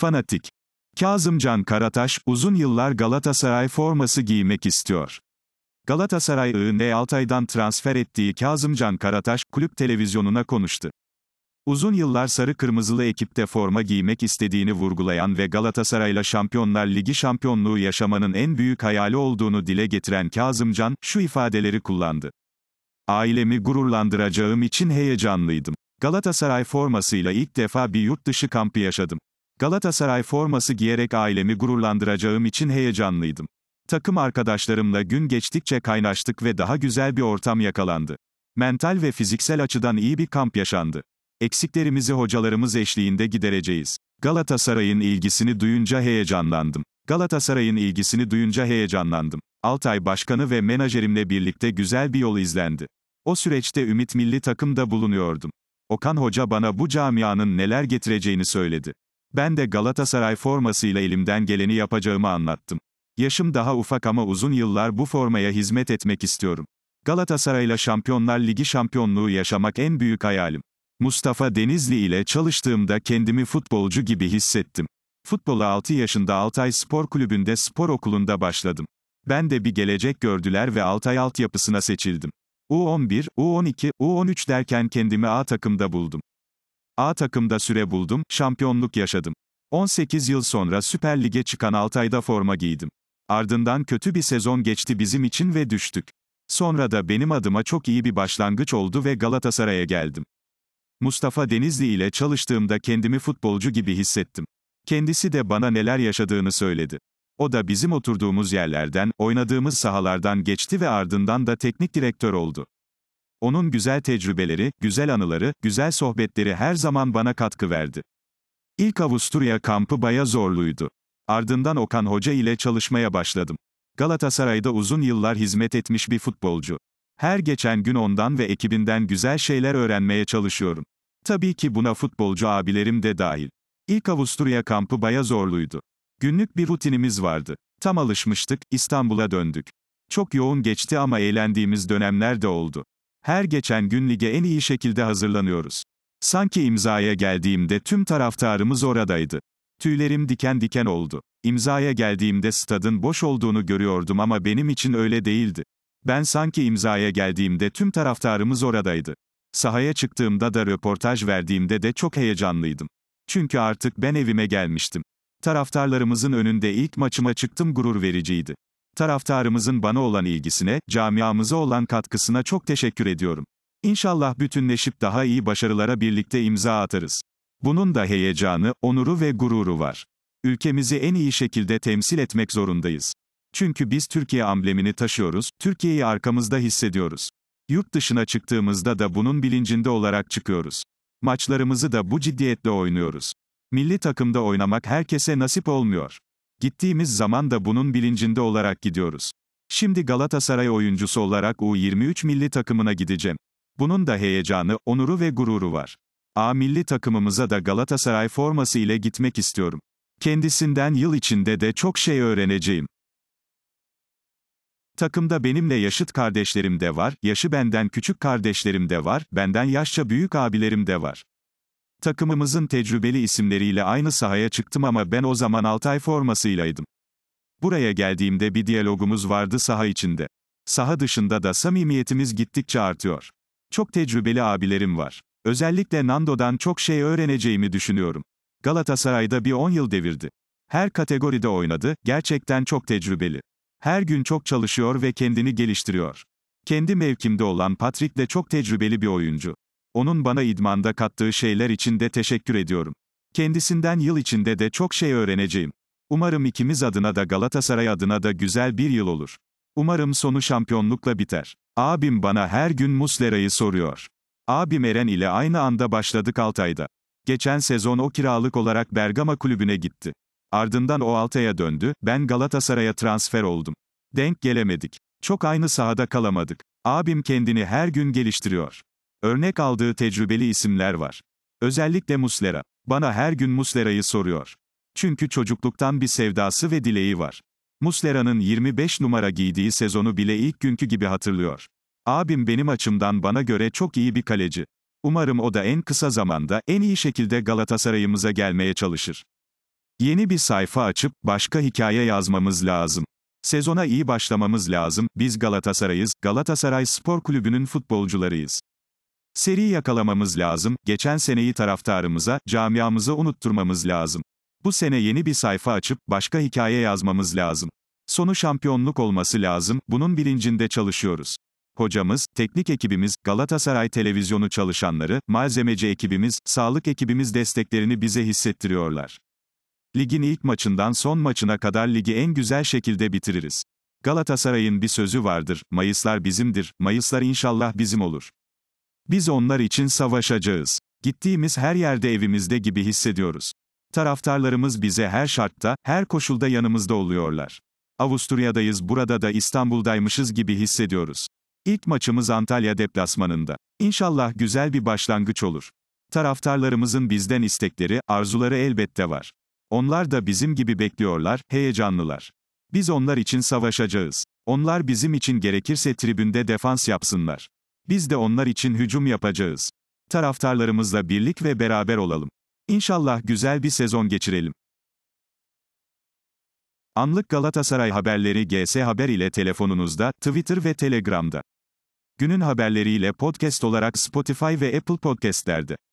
Fanatik. Kazımcan Karataş, uzun yıllar Galatasaray forması giymek istiyor. Galatasaray'ı E Altay'dan transfer ettiği Kazımcan Karataş, kulüp televizyonuna konuştu. Uzun yıllar sarı kırmızılı ekipte forma giymek istediğini vurgulayan ve Galatasaray'la Şampiyonlar Ligi şampiyonluğu yaşamanın en büyük hayali olduğunu dile getiren Kazımcan, şu ifadeleri kullandı. Ailemi gururlandıracağım için heyecanlıydım. Galatasaray formasıyla ilk defa bir yurt dışı kampı yaşadım. Galatasaray forması giyerek ailemi gururlandıracağım için heyecanlıydım. Takım arkadaşlarımla gün geçtikçe kaynaştık ve daha güzel bir ortam yakalandı. Mental ve fiziksel açıdan iyi bir kamp yaşandı. Eksiklerimizi hocalarımız eşliğinde gidereceğiz. Galatasaray'ın ilgisini duyunca heyecanlandım. Galatasaray'ın ilgisini duyunca heyecanlandım. Altay Başkanı ve menajerimle birlikte güzel bir yol izlendi. O süreçte Ümit Milli Takım'da bulunuyordum. Okan Hoca bana bu camianın neler getireceğini söyledi. Ben de Galatasaray formasıyla elimden geleni yapacağımı anlattım. Yaşım daha ufak ama uzun yıllar bu formaya hizmet etmek istiyorum. Galatasaray'la Şampiyonlar Ligi şampiyonluğu yaşamak en büyük hayalim. Mustafa Denizli ile çalıştığımda kendimi futbolcu gibi hissettim. Futbola 6 yaşında Altay Spor Kulübü'nde spor okulunda başladım. Ben de bir gelecek gördüler ve Altay altyapısına seçildim. U11, U12, U13 derken kendimi A takımda buldum. A takımda süre buldum, şampiyonluk yaşadım. 18 yıl sonra Süper Lig'e çıkan Altay'da forma giydim. Ardından kötü bir sezon geçti bizim için ve düştük. Sonra da benim adıma çok iyi bir başlangıç oldu ve Galatasaray'a geldim. Mustafa Denizli ile çalıştığımda kendimi futbolcu gibi hissettim. Kendisi de bana neler yaşadığını söyledi. O da bizim oturduğumuz yerlerden, oynadığımız sahalardan geçti ve ardından da teknik direktör oldu. Onun güzel tecrübeleri, güzel anıları, güzel sohbetleri her zaman bana katkı verdi. İlk Avusturya kampı baya zorluydu. Ardından Okan Hoca ile çalışmaya başladım. Galatasaray'da uzun yıllar hizmet etmiş bir futbolcu. Her geçen gün ondan ve ekibinden güzel şeyler öğrenmeye çalışıyorum. Tabii ki buna futbolcu abilerim de dahil. İlk Avusturya kampı baya zorluydu. Günlük bir rutinimiz vardı. Tam alışmıştık, İstanbul'a döndük. Çok yoğun geçti ama eğlendiğimiz dönemler de oldu. Her geçen gün lige en iyi şekilde hazırlanıyoruz. Sanki imzaya geldiğimde tüm taraftarımız oradaydı. Tüylerim diken diken oldu. İmzaya geldiğimde stadın boş olduğunu görüyordum ama benim için öyle değildi. Ben sanki imzaya geldiğimde tüm taraftarımız oradaydı. Sahaya çıktığımda da röportaj verdiğimde de çok heyecanlıydım. Çünkü artık ben evime gelmiştim. Taraftarlarımızın önünde ilk maçıma çıktım gurur vericiydi taraftarımızın bana olan ilgisine, camiamıza olan katkısına çok teşekkür ediyorum. İnşallah bütünleşip daha iyi başarılara birlikte imza atarız. Bunun da heyecanı, onuru ve gururu var. Ülkemizi en iyi şekilde temsil etmek zorundayız. Çünkü biz Türkiye amblemini taşıyoruz, Türkiye'yi arkamızda hissediyoruz. Yurt dışına çıktığımızda da bunun bilincinde olarak çıkıyoruz. Maçlarımızı da bu ciddiyetle oynuyoruz. Milli takımda oynamak herkese nasip olmuyor. Gittiğimiz zaman da bunun bilincinde olarak gidiyoruz. Şimdi Galatasaray oyuncusu olarak U23 milli takımına gideceğim. Bunun da heyecanı, onuru ve gururu var. A milli takımımıza da Galatasaray forması ile gitmek istiyorum. Kendisinden yıl içinde de çok şey öğreneceğim. Takımda benimle yaşıt kardeşlerim de var, yaşı benden küçük kardeşlerim de var, benden yaşça büyük abilerim de var. Takımımızın tecrübeli isimleriyle aynı sahaya çıktım ama ben o zaman Altay formasıylaydım. Buraya geldiğimde bir diyalogumuz vardı saha içinde. Saha dışında da samimiyetimiz gittikçe artıyor. Çok tecrübeli abilerim var. Özellikle Nando'dan çok şey öğreneceğimi düşünüyorum. Galatasaray'da bir 10 yıl devirdi. Her kategoride oynadı, gerçekten çok tecrübeli. Her gün çok çalışıyor ve kendini geliştiriyor. Kendi mevkimde olan Patrick de çok tecrübeli bir oyuncu. Onun bana idmanda kattığı şeyler için de teşekkür ediyorum. Kendisinden yıl içinde de çok şey öğreneceğim. Umarım ikimiz adına da Galatasaray adına da güzel bir yıl olur. Umarım sonu şampiyonlukla biter. Abim bana her gün Muslera'yı soruyor. Abim Eren ile aynı anda başladık Altay'da. Geçen sezon o kiralık olarak Bergama kulübüne gitti. Ardından o Altay'a döndü, ben Galatasaray'a transfer oldum. Denk gelemedik. Çok aynı sahada kalamadık. Abim kendini her gün geliştiriyor. Örnek aldığı tecrübeli isimler var. Özellikle Muslera. Bana her gün Muslera'yı soruyor. Çünkü çocukluktan bir sevdası ve dileği var. Muslera'nın 25 numara giydiği sezonu bile ilk günkü gibi hatırlıyor. Abim benim açımdan bana göre çok iyi bir kaleci. Umarım o da en kısa zamanda en iyi şekilde Galatasaray'ımıza gelmeye çalışır. Yeni bir sayfa açıp başka hikaye yazmamız lazım. Sezona iyi başlamamız lazım. Biz Galatasaray'ız. Galatasaray Spor Kulübü'nün futbolcularıyız. Seri yakalamamız lazım, geçen seneyi taraftarımıza, camiamıza unutturmamız lazım. Bu sene yeni bir sayfa açıp, başka hikaye yazmamız lazım. Sonu şampiyonluk olması lazım, bunun bilincinde çalışıyoruz. Hocamız, teknik ekibimiz, Galatasaray televizyonu çalışanları, malzemeci ekibimiz, sağlık ekibimiz desteklerini bize hissettiriyorlar. Ligin ilk maçından son maçına kadar ligi en güzel şekilde bitiririz. Galatasaray'ın bir sözü vardır, Mayıslar bizimdir, Mayıslar inşallah bizim olur. Biz onlar için savaşacağız. Gittiğimiz her yerde evimizde gibi hissediyoruz. Taraftarlarımız bize her şartta, her koşulda yanımızda oluyorlar. Avusturya'dayız burada da İstanbul'daymışız gibi hissediyoruz. İlk maçımız Antalya deplasmanında. İnşallah güzel bir başlangıç olur. Taraftarlarımızın bizden istekleri, arzuları elbette var. Onlar da bizim gibi bekliyorlar, heyecanlılar. Biz onlar için savaşacağız. Onlar bizim için gerekirse tribünde defans yapsınlar. Biz de onlar için hücum yapacağız. Taraftarlarımızla birlik ve beraber olalım. İnşallah güzel bir sezon geçirelim. Anlık Galatasaray haberleri GS Haber ile telefonunuzda, Twitter ve Telegram'da. Günün haberleriyle podcast olarak Spotify ve Apple Podcast'lerde.